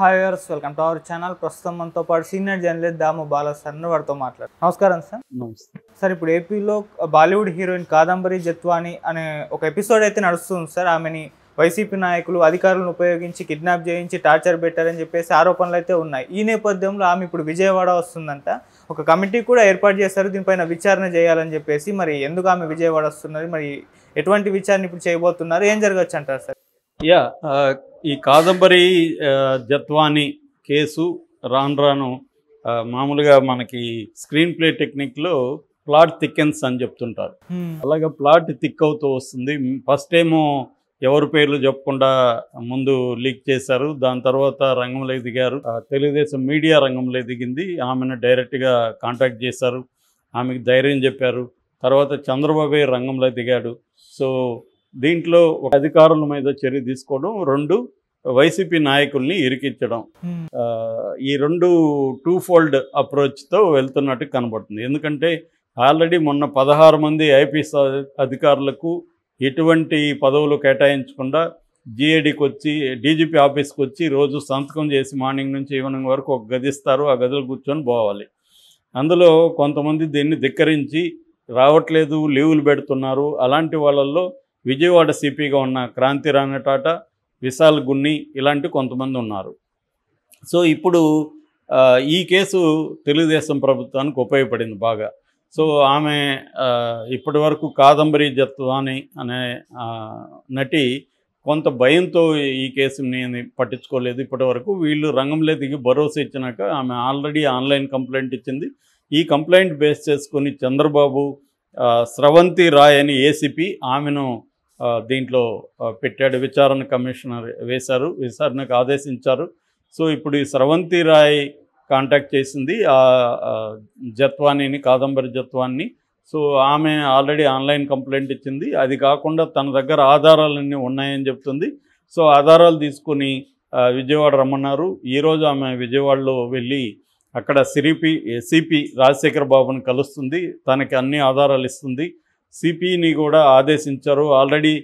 హాయర్స్ welcome to our channel ప్రస్తుతం మనతో పాటు senior journalist Damu Bala sir వారితో మాట్లాడు నమస్కారం సార్ నమస్తే సార్ ఇప్పుడు ఏపీలో బాలీవుడ్ హీరోయిన్ కాదంబరి జత్వాని అనే ఒక ఎపిసోడ్ అయితే నడుస్తుంది సార్ ఆమెని వైసీపీ నాయకులు అధికారులను ఉపయోగించి కిడ్నాప్ చేయించి టార్చర్ పెట్టారని చెప్పేసి ఆరోపణలు అయితే ఉన్నాయి ఈ నేపథ్యంలో ఆమె ఇప్పుడు విజయవాడ వస్తుందంట ఒక కమిటీ కూడా ఏర్పాటు చేశారు దీనిపైన విచారణ చేయాలని చెప్పేసి మరి ఎందుకు ఆమె విజయవాడ వస్తున్నది మరి ఎటువంటి విచారణ ఇప్పుడు చేయబోతున్నారు ఏం జరగచ్చు అంటారు సార్ యా ఈ కాదంబరి జత్వాని కేసు రాను రాను మామూలుగా మనకి స్క్రీన్ ప్లే టెక్నిక్లో ప్లాట్ థిక్కెన్స్ అని చెప్తుంటారు అలాగే ప్లాట్ థిక్ అవుతూ వస్తుంది ఫస్ట్ ఏమో ఎవరి పేర్లు చెప్పకుండా ముందు లీక్ చేశారు దాని తర్వాత రంగంలో దిగారు తెలుగుదేశం మీడియా రంగంలో దిగింది ఆమెను డైరెక్ట్గా కాంటాక్ట్ చేశారు ఆమెకు ధైర్యం చెప్పారు తర్వాత చంద్రబాబు రంగంలో దిగాడు సో దీంట్లో ఒక అధికారుల మీద చర్య తీసుకోవడం రెండు వైసీపీ నాయకుల్ని ఇరికించడం ఈ రెండు టూ ఫోల్డ్ అప్రోచ్తో వెళ్తున్నట్టు కనబడుతుంది ఎందుకంటే ఆల్రెడీ మొన్న పదహారు మంది ఐపీఎస్ అధికారులకు ఎటువంటి పదవులు కేటాయించకుండా జిఏడికి వచ్చి డీజీపీ ఆఫీస్కి వచ్చి రోజు సంతకం చేసి మార్నింగ్ నుంచి ఈవినింగ్ వరకు ఒక గది ఇస్తారు ఆ గదిలో కూర్చొని పోవాలి అందులో కొంతమంది దీన్ని ధిక్కరించి రావట్లేదు లీవులు పెడుతున్నారు అలాంటి వాళ్ళల్లో విజయవాడ సిపిగా ఉన్న క్రాంతి రాణటాట విశాల్ గున్ని ఇలాంటి కొంతమంది ఉన్నారు సో ఇప్పుడు ఈ కేసు తెలుగుదేశం ప్రభుత్వానికి ఉపయోగపడింది బాగా సో ఆమె ఇప్పటి వరకు కాదంబరి జత్వాని అనే నటి కొంత భయంతో ఈ కేసు నేను పట్టించుకోలేదు ఇప్పటి వరకు వీళ్ళు రంగంలో దిగి భరోసా ఇచ్చినాక ఆమె ఆల్రెడీ ఆన్లైన్ కంప్లైంట్ ఇచ్చింది ఈ కంప్లైంట్ బేస్ చేసుకొని చంద్రబాబు స్రవంతి రాయ్ అని ఏసీపీ ఆమెను దీంట్లో పెట్టాడు విచారణ కమిషనర్ వేశారు విచారణకు ఆదేశించారు సో ఇప్పుడు ఈ స్రవంతి రాయ్ కాంటాక్ట్ చేసింది ఆ జత్వానీని కాదంబరి జత్వాన్ని సో ఆమె ఆల్రెడీ ఆన్లైన్ కంప్లైంట్ ఇచ్చింది అది కాకుండా తన దగ్గర ఆధారాలన్నీ ఉన్నాయని చెప్తుంది సో ఆధారాలు తీసుకుని విజయవాడ రమ్మన్నారు ఈరోజు ఆమె విజయవాడలో వెళ్ళి అక్కడ సిరిపి సిపి రాజశేఖర్ బాబును కలుస్తుంది తనకి అన్ని ఆధారాలు ఇస్తుంది సిపిని కూడా ఆదేశించారు ఆల్రెడీ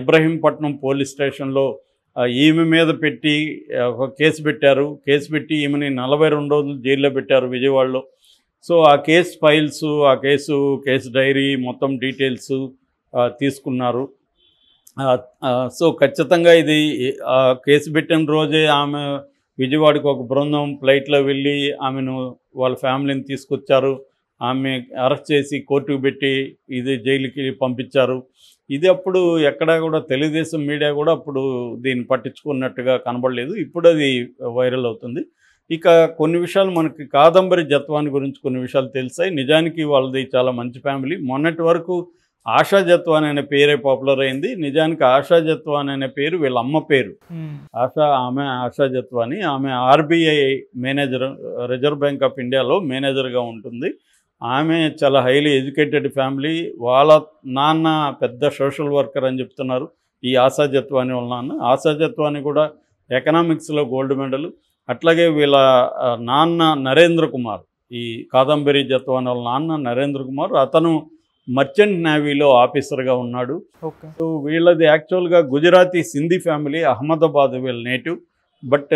ఇబ్రహీంపట్నం పోలీస్ స్టేషన్లో ఈమె మీద పెట్టి ఒక కేసు పెట్టారు కేసు పెట్టి ఈమెని నలభై రెండు రోజులు జైల్లో పెట్టారు విజయవాడలో సో ఆ కేసు ఫైల్స్ ఆ కేసు కేసు డైరీ మొత్తం డీటెయిల్స్ తీసుకున్నారు సో ఖచ్చితంగా ఇది కేసు పెట్టిన రోజే ఆమె విజయవాడకు ఒక బృందం ఫ్లైట్లో వెళ్ళి ఆమెను వాళ్ళ ఫ్యామిలీని తీసుకొచ్చారు ఆమె అరెస్ట్ చేసి కోర్టుకు పెట్టి ఇది జైలుకి పంపించారు ఇది అప్పుడు ఎక్కడా కూడా తెలుగుదేశం మీడియా కూడా అప్పుడు దీన్ని పట్టించుకున్నట్టుగా కనబడలేదు ఇప్పుడు అది వైరల్ అవుతుంది ఇక కొన్ని విషయాలు మనకి కాదంబరి జత్వాని గురించి కొన్ని విషయాలు తెలిసాయి నిజానికి వాళ్ళది చాలా మంచి ఫ్యామిలీ మొన్నటి వరకు ఆశా జత్వాన్ అనే పేరే పాపులర్ అయింది నిజానికి ఆశా జత్వాన్ అనే పేరు వీళ్ళ అమ్మ పేరు ఆశా ఆమె ఆశా జత్వాని ఆమె RBI manager reserve bank of ఇండియాలో మేనేజర్గా ఉంటుంది ఆమె చాలా హైలీ ఎడ్యుకేటెడ్ ఫ్యామిలీ వాళ్ళ నాన్న పెద్ద సోషల్ వర్కర్ అని చెప్తున్నారు ఈ ఆశాజత్వాని వాళ్ళ నాన్న ఆశాజత్వాన్ని కూడా ఎకనామిక్స్లో గోల్డ్ మెడల్ అట్లాగే వీళ్ళ నాన్న నరేంద్ర కుమార్ ఈ కాదంబరి జత్వాని వాళ్ళ నాన్న నరేంద్ర కుమార్ అతను మర్చెంట్ నేవీలో ఆఫీసర్గా ఉన్నాడు సో వీళ్ళది యాక్చువల్గా గుజరాతీ సింధీ ఫ్యామిలీ అహ్మదాబాద్ వీళ్ళ నేటివ్ బట్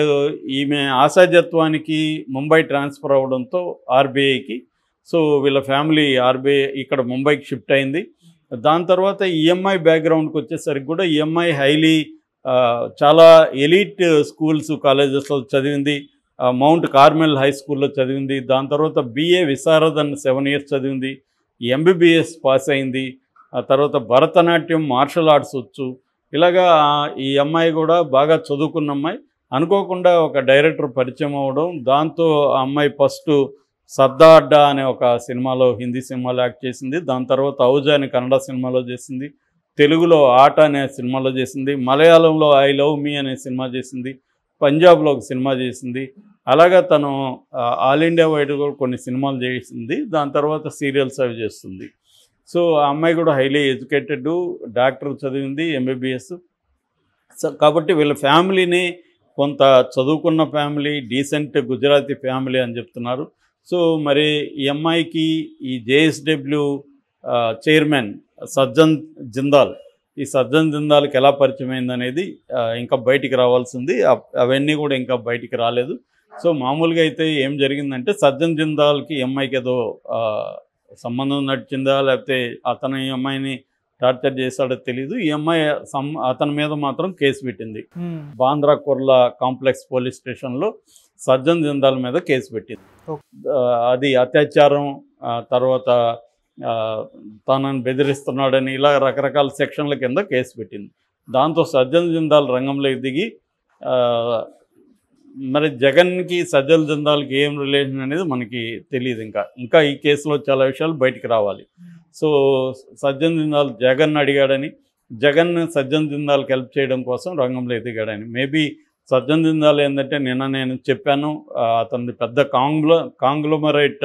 ఈమె ఆశాజత్వానికి ముంబై ట్రాన్స్ఫర్ అవ్వడంతో ఆర్బీఐకి సో వీళ్ళ ఫ్యామిలీ ఆర్బీఐ ఇక్కడ ముంబైకి షిఫ్ట్ అయింది దాని తర్వాత ఈఎంఐ e బ్యాక్గ్రౌండ్కి వచ్చేసరికి కూడా ఈఎంఐ e హైలీ చాలా ఎలీట్ స్కూల్స్ కాలేజెస్లో చదివింది మౌంట్ కార్మెల్ హై స్కూల్లో చదివింది దాని తర్వాత బిఏ విశారదన్ సెవెన్ ఇయర్స్ చదివింది ఎంబీబీఎస్ పాస్ అయింది ఆ తర్వాత భరతనాట్యం మార్షల్ ఆర్ట్స్ వచ్చు ఇలాగా ఈ అమ్మాయి e కూడా బాగా చదువుకున్న అమ్మాయి అనుకోకుండా ఒక డైరెక్టర్ పరిచయం అవ్వడం దాంతో ఆ అమ్మాయి ఫస్ట్ సర్దా అడ్డా అనే ఒక సినిమాలో హిందీ సినిమాలో యాక్ట్ చేసింది దాని తర్వాత ఔజా అనే కన్నడ సినిమాలో చేసింది తెలుగులో ఆట అనే సినిమాలో చేసింది మలయాళంలో ఐ లవ్ మీ అనే సినిమా చేసింది పంజాబ్లో ఒక సినిమా చేసింది అలాగా తను ఆల్ ఇండియా వైడ్ కూడా కొన్ని సినిమాలు చేసింది దాని తర్వాత సీరియల్స్ అవి చేస్తుంది సో ఆ అమ్మాయి కూడా హైలీ ఎడ్యుకేటెడ్ డాక్టర్ చదివింది ఎంబీబీఎస్ కాబట్టి వీళ్ళ ఫ్యామిలీని కొంత చదువుకున్న ఫ్యామిలీ డీసెంట్ గుజరాతీ ఫ్యామిలీ అని చెప్తున్నారు సో మరి ఈ అమ్మాయికి ఈ జేఎస్డబ్ల్యూ చైర్మన్ సజ్జన్ జిందాల్ ఈ సజ్జన్ జిందాల్కి ఎలా పరిచయం అయిందనేది ఇంకా బయటికి రావాల్సింది అవన్నీ కూడా ఇంకా బయటికి రాలేదు సో మామూలుగా అయితే ఏం జరిగిందంటే సజ్జన్ జిందాల్కి అమ్మాయికి ఏదో సంబంధం నడిచిందా లేకపోతే అతను ఈ అమ్మాయిని టార్చర్ చేశాడో తెలీదు ఈ అమ్మాయి అతని మీద మాత్రం కేసు పెట్టింది బాంద్రా కుర్లా కాంప్లెక్స్ పోలీస్ స్టేషన్లో సజ్జన్ జిందాల్ మీద కేసు పెట్టింది అది అత్యాచారం తర్వాత తనని బెదిరిస్తున్నాడని ఇలా రకరకాల సెక్షన్ల కింద కేసు పెట్టింది దాంతో సజ్జన్ జిందాల్ రంగంలోకి దిగి మరి జగన్కి సజ్జన్ జిందాల్కి ఏం రిలేషన్ అనేది మనకి తెలియదు ఇంకా ఇంకా ఈ కేసులో చాలా విషయాలు బయటికి రావాలి సో సజ్జన్ జిందాల్ జగన్ అడిగాడని జగన్ సజ్జన్ జిందాల్కి హెల్ప్ చేయడం కోసం రంగంలో ఎదిగాడని మేబీ సజ్జన్ జిందాల్ ఏంటంటే నిన్న నేను చెప్పాను అతని పెద్ద కాంగ్లో కాంగ్లోమరేట్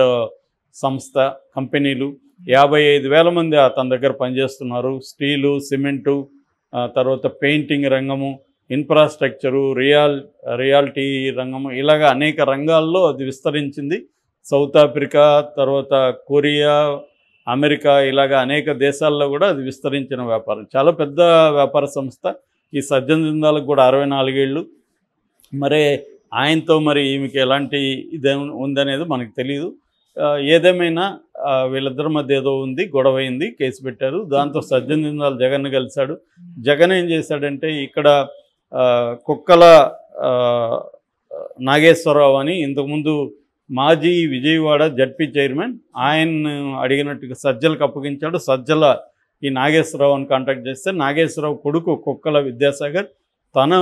సంస్థ కంపెనీలు యాభై ఐదు వేల మంది అతని దగ్గర పనిచేస్తున్నారు స్టీలు సిమెంటు తర్వాత పెయింటింగ్ రంగము ఇన్ఫ్రాస్ట్రక్చరు రియాల్ రియాలిటీ రంగము ఇలాగ అనేక రంగాల్లో అది విస్తరించింది సౌత్ ఆఫ్రికా తర్వాత కొరియా అమెరికా ఇలాగ అనేక దేశాల్లో కూడా అది విస్తరించిన వ్యాపారం చాలా పెద్ద వ్యాపార సంస్థ ఈ సజ్జన్ జిందాలకు కూడా అరవై నాలుగేళ్ళు మరే ఆయనతో మరి ఈమెకి ఎలాంటి ఇదే ఉందనేది మనకు తెలియదు ఏదేమైనా వీళ్ళిద్దరి మధ్య ఏదో ఉంది గొడవ అయింది కేసు పెట్టారు దాంతో సజ్జన్ జిందాల్ జగన్ కలిశాడు జగన్ ఏం చేశాడంటే ఇక్కడ కుక్కల నాగేశ్వరరావు అని ఇంతకుముందు మాజీ విజయవాడ జడ్పీ చైర్మన్ ఆయన అడిగినట్టుగా సజ్జలకు అప్పగించాడు సజ్జల ఈ అని కాంటాక్ట్ చేస్తే నాగేశ్వరరావు కొడుకు కుక్కల విద్యాసాగర్ తను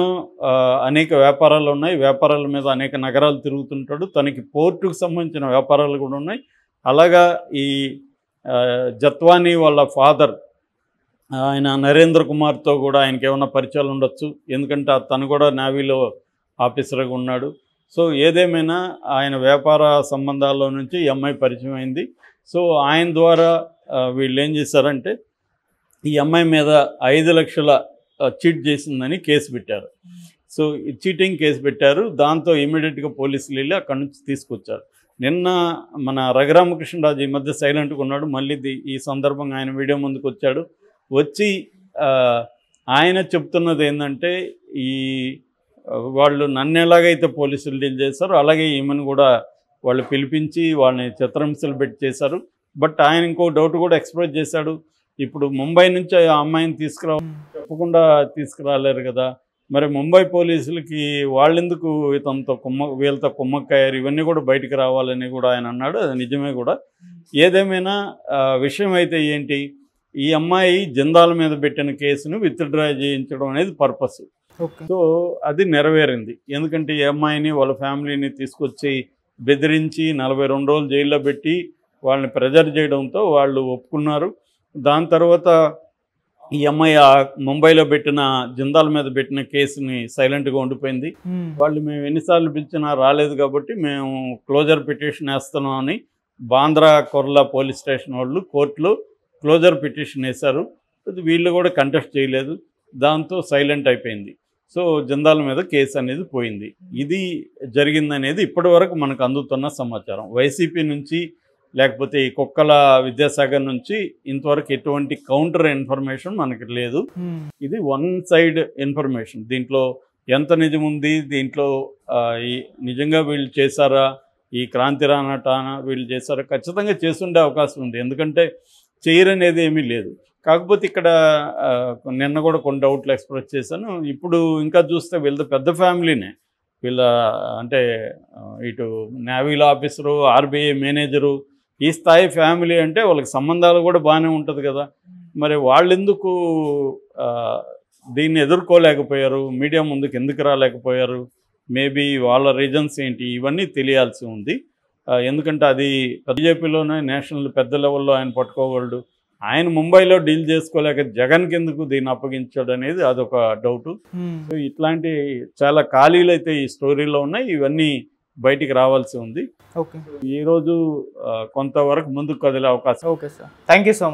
అనేక వ్యాపారాలు ఉన్నాయి వ్యాపారాల మీద అనేక నగరాలు తిరుగుతుంటాడు తనకి పోర్టుకు సంబంధించిన వ్యాపారాలు కూడా ఉన్నాయి అలాగా ఈ జత్వానీ వాళ్ళ ఫాదర్ ఆయన నరేంద్ర కుమార్తో కూడా ఆయనకి ఏమైనా పరిచయాలు ఉండొచ్చు ఎందుకంటే తను కూడా నావీలో ఆఫీసర్గా ఉన్నాడు సో ఏదేమైనా ఆయన వ్యాపార సంబంధాల్లో నుంచి ఈ అమ్మాయి పరిచయం అయింది సో ఆయన ద్వారా వీళ్ళు ఏం చేశారంటే ఈ అమ్మాయి మీద ఐదు లక్షల చీట్ చేసిందని కేసు పెట్టారు సో చీటింగ్ కేసు పెట్టారు దాంతో ఇమీడియట్గా పోలీసులు వెళ్ళి అక్కడి నుంచి తీసుకొచ్చారు నిన్న మన రఘురామకృష్ణరాజు ఈ మధ్య సైలెంట్గా ఉన్నాడు మళ్ళీ ఈ సందర్భంగా ఆయన వీడియో ముందుకు వచ్చాడు వచ్చి ఆయన చెప్తున్నది ఏంటంటే ఈ వాళ్ళు నన్ను ఎలాగైతే పోలీసులు డీల్ చేశారో అలాగే ఈమెను కూడా వాళ్ళు పిలిపించి వాళ్ళని చిత్రహింసలు పెట్టి చేశారు బట్ ఆయన ఇంకో డౌట్ కూడా ఎక్స్ప్రెస్ చేశాడు ఇప్పుడు ముంబై నుంచి ఆ అమ్మాయిని తీసుకురా చెప్పకుండా తీసుకురాలేరు కదా మరి ముంబై పోలీసులకి వాళ్ళెందుకు ఇతనితో కుమ్మ వీళ్ళతో కుమ్మక్కయ్యారు ఇవన్నీ కూడా బయటకు రావాలని కూడా ఆయన అన్నాడు అది నిజమే కూడా ఏదేమైనా విషయం అయితే ఏంటి ఈ అమ్మాయి జందాల మీద పెట్టిన కేసును విత్డ్రా చేయించడం అనేది పర్పస్ సో అది నెరవేరింది ఎందుకంటే ఈ అమ్మాయిని వాళ్ళ ఫ్యామిలీని తీసుకొచ్చి బెదిరించి నలభై రెండు రోజులు జైల్లో పెట్టి వాళ్ళని ప్రెజర్ చేయడంతో వాళ్ళు ఒప్పుకున్నారు దాని తర్వాత ఈ అమ్మాయి ముంబైలో పెట్టిన జిందాల మీద పెట్టిన కేసుని సైలెంట్గా ఉండిపోయింది వాళ్ళు మేము ఎన్నిసార్లు పిలిచినా రాలేదు కాబట్టి మేము క్లోజర్ పిటిషన్ వేస్తున్నాం అని బాంద్రా కొర్లా పోలీస్ స్టేషన్ వాళ్ళు కోర్టులో క్లోజర్ పిటిషన్ వేశారు వీళ్ళు కూడా కంటెస్ట్ చేయలేదు దాంతో సైలెంట్ అయిపోయింది సో జందాల మీద కేసు అనేది పోయింది ఇది జరిగిందనేది ఇప్పటి మనకు అందుతున్న సమాచారం వైసీపీ నుంచి లేకపోతే ఈ కుక్కల విద్యాసాగర్ నుంచి ఇంతవరకు ఎటువంటి కౌంటర్ ఇన్ఫర్మేషన్ మనకి లేదు ఇది వన్ సైడ్ ఇన్ఫర్మేషన్ దీంట్లో ఎంత నిజం ఉంది దీంట్లో ఈ నిజంగా వీళ్ళు చేశారా ఈ క్రాంతి రానటాన వీళ్ళు చేశారా ఖచ్చితంగా చేస్తుండే అవకాశం ఉంది ఎందుకంటే చేయరనేది ఏమీ లేదు కాకపోతే ఇక్కడ నిన్న కూడా కొన్ని డౌట్లు ఎక్స్ప్రెస్ చేశాను ఇప్పుడు ఇంకా చూస్తే వీళ్ళ పెద్ద ఫ్యామిలీనే వీళ్ళ అంటే ఇటు నేవీల ఆఫీసరు ఆర్బీఐ మేనేజరు ఈ స్థాయి ఫ్యామిలీ అంటే వాళ్ళకి సంబంధాలు కూడా బాగానే ఉంటుంది కదా మరి వాళ్ళెందుకు దీన్ని ఎదుర్కోలేకపోయారు మీడియా ముందుకు ఎందుకు రాలేకపోయారు మేబీ వాళ్ళ రీజన్స్ ఏంటి ఇవన్నీ తెలియాల్సి ఉంది ఎందుకంటే అది బీజేపీలోనే నేషనల్ పెద్ద లెవెల్లో ఆయన పట్టుకోగలడు ఆయన ముంబైలో డీల్ చేసుకోలేక జగన్ కిందకు దీన్ని అప్పగించాడు అనేది అదొక డౌట్ ఇట్లాంటి చాలా ఖాళీలు అయితే ఈ స్టోరీలో ఉన్నాయి ఇవన్నీ బయటికి రావాల్సి ఉంది ఓకే ఈరోజు కొంతవరకు ముందుకు కదిలే అవకాశం okay sir thank so much